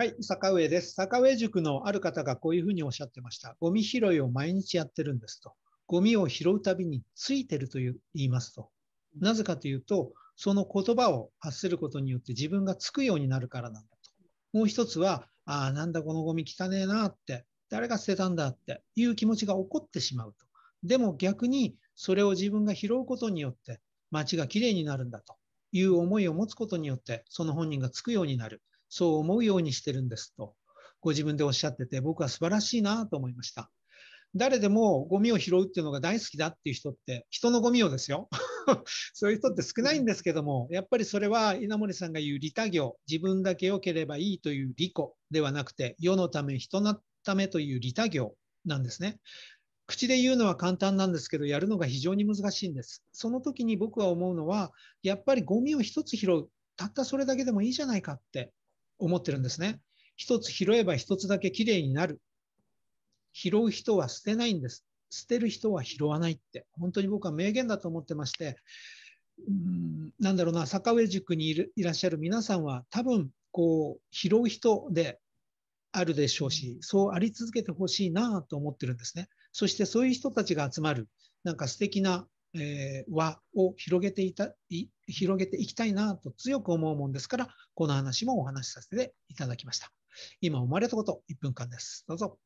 はい、坂上です。坂上塾のある方がこういうふうにおっしゃってました。ゴミ拾いを毎日やってるんですと。ゴミを拾うたびについてると言いますと。なぜかというと、その言葉を発することによって自分がつくようになるからなんだと。もう一つは、ああ、なんだこのゴミ汚えなって、誰が捨てたんだっていう気持ちが起こってしまうと。でも逆に、それを自分が拾うことによって、街がきれいになるんだという思いを持つことによって、その本人がつくようになる。そう思うようにしてるんですと、ご自分でおっしゃってて、僕は素晴らしいなと思いました。誰でもゴミを拾うっていうのが大好きだっていう人って、人のゴミをですよ。そういう人って少ないんですけども、やっぱりそれは稲森さんが言う利他行、自分だけ良ければいいという利己ではなくて、世のため、人のためという利他行なんですね。口で言うのは簡単なんですけど、やるのが非常に難しいんです。その時に僕は思うのは、やっぱりゴミを一つ拾う、たったそれだけでもいいじゃないかって思ってるんですね。一つ拾えば一つだけきれいになる。拾う人は捨てないんです。捨てる人は拾わないって、本当に僕は名言だと思ってまして、うん、なんだろうな、坂上塾にいるいらっしゃる皆さんは、多分、こう、拾う人であるでしょうし、そうあり続けてほしいなと思ってるんですね。そしてそういう人たちが集まる、なんか素敵な、えー、輪を広げていたい広げていきたいなと強く思うもんですから、この話もお話しさせていただきました。今生まれたこと1分間です。どうぞ。